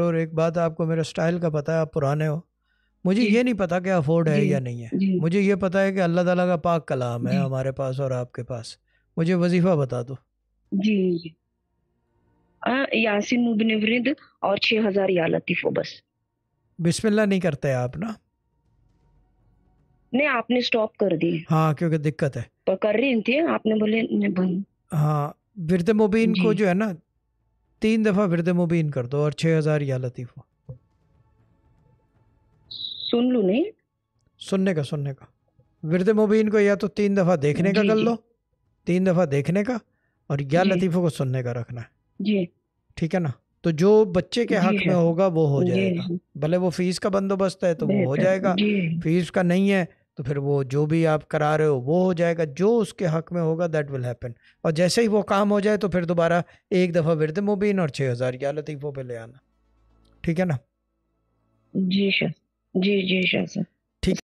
और एक बात आपको मेरा स्टाइल का पता है आप पुराने हो मुझे ये नहीं पता कि अफोर्ड है या नहीं है मुझे ये पता है कि अल्लाह ताला का पाक कलाम है हमारे पास और आपके पास मुझे वजीफा बता दो जी यासिन मुबनिवरिद और छः हज़ार या लतीफ़ो बस बिस्मिल्लाह नहीं करते आप ना नहीं आपने स्टॉप कर दी हाँ क्योंकि दिक्कत है कर रही थी आपने बोले बंद हाँ वृद्ध तो मुबीन को जो है ना तीन दफ़ा विरद मुबीन कर दो और छह हज़ार या लतीफ़ा सुन लू नहीं सुनने का सुनने का विरद मुबीन को या तो तीन दफ़ा देखने का कर लो तीन दफ़ा देखने का और या लतीफ़ों को सुनने का रखना है जी ठीक है ना तो जो बच्चे के हक में होगा वो हो जाएगा भले वो फीस का बंदोबस्त है तो वो हो जाएगा फीस का नहीं है तो फिर वो जो भी आप करा रहे हो वो हो जाएगा जो उसके हक में होगा दैट विल हैपन और जैसे ही वो काम हो जाए तो फिर दोबारा एक दफ़ा विरद मुबीन और छः हज़ार या लतीफ़ों पर ले आना ठीक है ना जी सर जी जी सर